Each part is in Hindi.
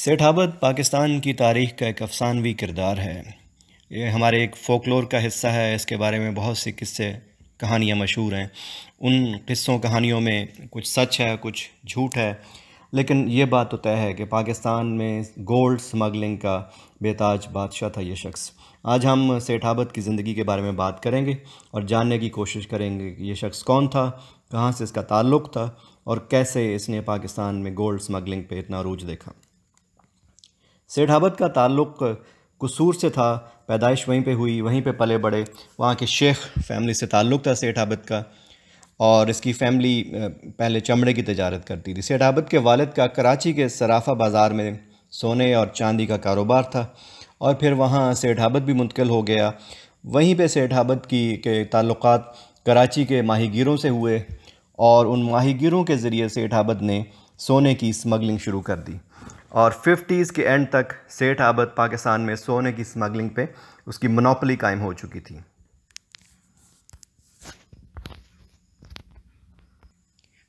सेठावत पाकिस्तान की तारीख का एक अफसानवी किरदार है ये हमारे एक फोकलोर का हिस्सा है इसके बारे में बहुत से किस्से कहानियाँ मशहूर हैं उन किस्सों कहानियों में कुछ सच है कुछ झूठ है लेकिन ये बात तो तय है कि पाकिस्तान में गोल्ड स्मगलिंग का बेताज बादशाह था ये शख्स आज हम सेठाबद की ज़िंदगी के बारे में बात करेंगे और जानने की कोशिश करेंगे कि ये शख्स कौन था कहाँ से इसका ताल्लुक़ था और कैसे इसने पाकिस्तान में गोल्ड स्मगलिंग पे इतना रूज देखा सेठावत का ताल्लुक़ कसूर से था पैदाइश वहीं पे हुई वहीं पे पले बड़े वहाँ के शेख फैमिली से ताल्लुक़ था सेठ आबद का और इसकी फैमिली पहले चमड़े की तजारत करती थी सेठ आबद के वालद का कराची के सराफा बाज़ार में सोने और चांदी का कारोबार था और फिर वहाँ सेठ आबद भी मुंतकिल हो गया वहीं पर सेठ आबद की के ताल्लुक़ कराची के माहीगीरों से हुए और उन माहीगीरों के ज़रिए सेठ आबद ने सोने की स्मगलिंग शुरू कर दी और फिफ्टीज़ के एंड तक सेठ आबद पाकिस्तान में सोने की स्मगलिंग पे उसकी मनोपली कायम हो चुकी थी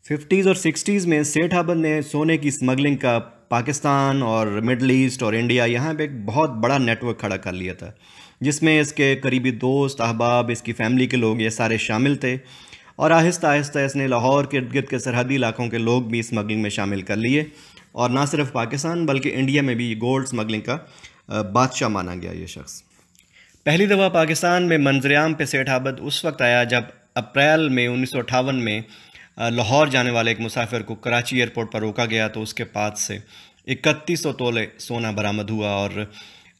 फिफ्टीज़ और सिक्सटीज़ में सेठ आबद ने सोने की स्मगलिंग का पाकिस्तान और मिडल ईस्ट और इंडिया यहाँ पे एक बहुत बड़ा नेटवर्क खड़ा कर लिया था जिसमें इसके करीबी दोस्त अहबाब इसकी फैमिली के लोग ये सारे शामिल थे और आहिस्ता आहिस्ता इसने लाहौर के इर्द गिर्द के सरहदी इलाकों के लोग भी स्मगलिंग में शामिल कर लिए और ना सिर्फ पाकिस्तान बल्कि इंडिया में भी गोल्ड स्मगलिंग का बादशाह माना गया ये शख्स पहली दफ़ा पाकिस्तान में मंजरेआम पे सेठ आबद उस वक्त आया जब अप्रैल में उन्नीस में लाहौर जाने वाले एक मुसाफिर को कराची एयरपोर्ट पर रोका गया तो उसके पास से इकतीस सौ तोले सोना बरामद हुआ और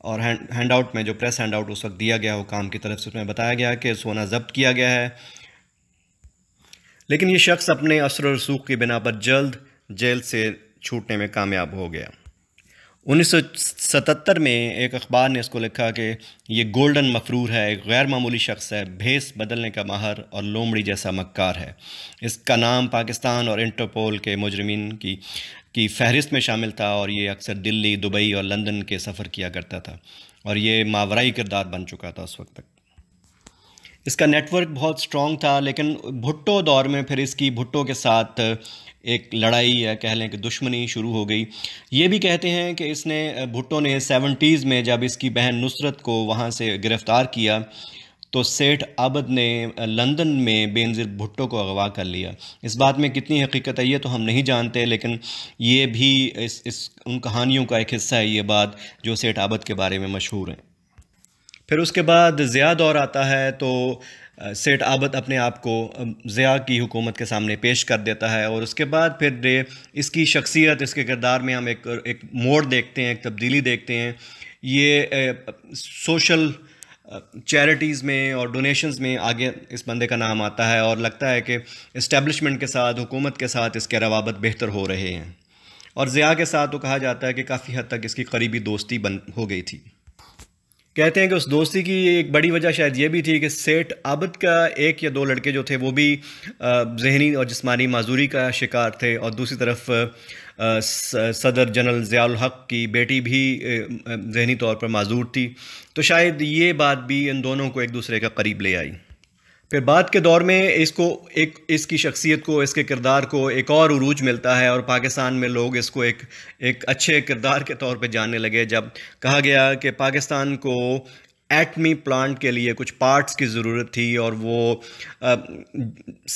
और हैंड आउट में जो प्रेस हैंड आउट उस वक्त दिया गया काम की तरफ से उसमें बताया गया कि सोना जब्त किया गया है लेकिन ये शख्स अपने असर रसूख की बिना पर जल्द जेल से छूटने में कामयाब हो गया 1977 में एक अखबार ने इसको लिखा कि ये गोल्डन मफरूर है एक गैर मामूली शख्स है भेस बदलने का माहर और लोमड़ी जैसा मक्कार है इसका नाम पाकिस्तान और इंटरपोल के मुजरमिन की की फहरिस्त में शामिल था और ये अक्सर दिल्ली दुबई और लंदन के सफ़र किया करता था और ये मावराई किरदार बन चुका था उस वक्त तक इसका नेटवर्क बहुत स्ट्रॉन्ग था लेकिन भुट्टो दौर में फिर इसकी भुट्टो के साथ एक लड़ाई या कह लें कि दुश्मनी शुरू हो गई ये भी कहते हैं कि इसने भुट्टो ने सेवेंटीज़ में जब इसकी बहन नुसरत को वहाँ से गिरफ़्तार किया तो सेठ आबद ने लंदन में बेनज़िर भुट्टो को अगवा कर लिया इस बात में कितनी हकीकत है ये तो हम नहीं जानते लेकिन ये भी इस इस उन कहानियों का एक हिस्सा है ये बात जो सेठ आबद के बारे में मशहूर है फिर उसके बाद ज़िया दौर आता है तो सेठ आबद अपने आप को ज़िया की हुकूमत के सामने पेश कर देता है और उसके बाद फिर इसकी शख्सियत इसके किरदार में हम एक एक मोड़ देखते हैं एक तब्दीली देखते हैं ये ए, सोशल चैरिटीज़ में और डोनेशंस में आगे इस बंदे का नाम आता है और लगता है कि इस्टेब्लिशमेंट के साथ हुकूमत के साथ इसके रवाबत बेहतर हो रहे हैं और ज़िया के साथ तो कहा जाता है कि काफ़ी हद तक इसकी करीबी दोस्ती बन हो गई थी कहते हैं कि उस दोस्ती की एक बड़ी वजह शायद ये भी थी कि सेठ आबद का एक या दो लड़के जो थे वो भी जहनी और जिसमानी माजूरी का शिकार थे और दूसरी तरफ सदर जनरल ज़ियाल हक की बेटी भी जहनी तौर पर माजूर थी तो शायद ये बात भी इन दोनों को एक दूसरे का करीब ले आई फिर बाद के दौर में इसको एक इसकी शख्सियत को इसके किरदार को एक और अरूज मिलता है और पाकिस्तान में लोग इसको एक एक अच्छे किरदार के तौर पे जानने लगे जब कहा गया कि पाकिस्तान को एटमी प्लांट के लिए कुछ पार्ट्स की ज़रूरत थी और वो आ,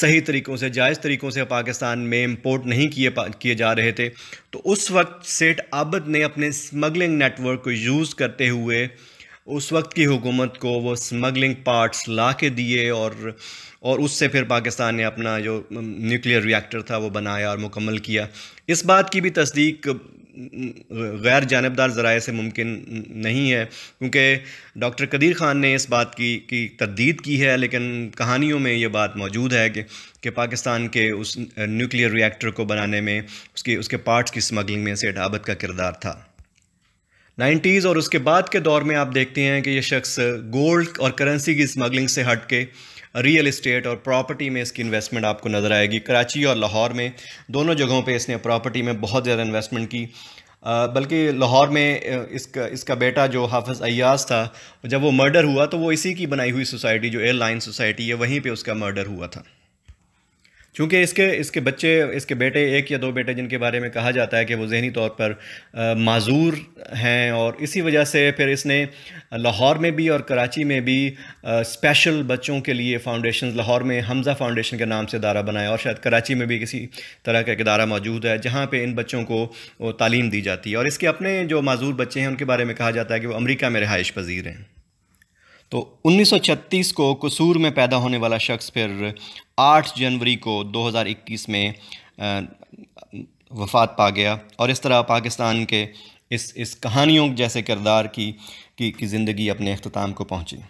सही तरीक़ों से जायज़ तरीक़ों से पाकिस्तान में इम्पोर्ट नहीं किए किए जा रहे थे तो उस वक्त सेठ आबद ने अपने स्मगलिंग नेटवर्क को यूज़ करते हुए उस वक्त की हुकूमत को वो स्मगलिंग पार्ट्स ला के दिए और और उससे फिर पाकिस्तान ने अपना जो न्यूक्लियर रिएक्टर था वो बनाया और मुकम्मल किया इस बात की भी तस्दीक गैर जानबदार ज़राए से मुमकिन नहीं है क्योंकि डॉक्टर कदीर ख़ान ने इस बात की की तरदीद की है लेकिन कहानियों में ये बात मौजूद है कि कि पाकिस्तान के उस न्यूक्लियर रिएक्टर को बनाने में उसकी उसके पार्ट्स की स्मगलिंग में से डाबत का किरदार था नाइन्टीज़ और उसके बाद के दौर में आप देखते हैं कि ये शख्स गोल्ड और करेंसी की स्मगलिंग से हट के रियल इस्टेट और प्रॉपर्टी में इसकी इन्वेस्टमेंट आपको नज़र आएगी कराची और लाहौर में दोनों जगहों पर इसने प्रॉपर्टी में बहुत ज़्यादा इन्वेस्टमेंट की बल्कि लाहौर में इसका इसका बेटा जो हाफज अयाज था जब वो मर्डर हुआ तो वो इसी की बनाई हुई सोसाइटी जो एयरलाइन सोसाइटी है वहीं पर उसका मर्डर हुआ था चूँकि इसके इसके बच्चे इसके बेटे एक या दो बेटे जिनके बारे में कहा जाता है कि वो जहनी तौर पर माजूर हैं और इसी वजह से फिर इसने लाहौर में भी और कराची में भी स्पेशल बच्चों के लिए फाउंडेशन लाहौर में हमज़ा फाउंडेशन के नाम से दारा बनाया और शायद कराची में भी किसी तरह का इदारा मौजूद है जहाँ पर इन बच्चों को तालीम दी जाती है और इसके अपने जो माजूर बच्चे हैं उनके बारे में कहा जाता है कि वो अमरीका में रहाइश पजीर हैं तो 1936 को कसूर में पैदा होने वाला शख्स फिर 8 जनवरी को 2021 में वफात पा गया और इस तरह पाकिस्तान के इस इस कहानियों जैसे किरदार की की, की ज़िंदगी अपने अख्ताम को पहुँची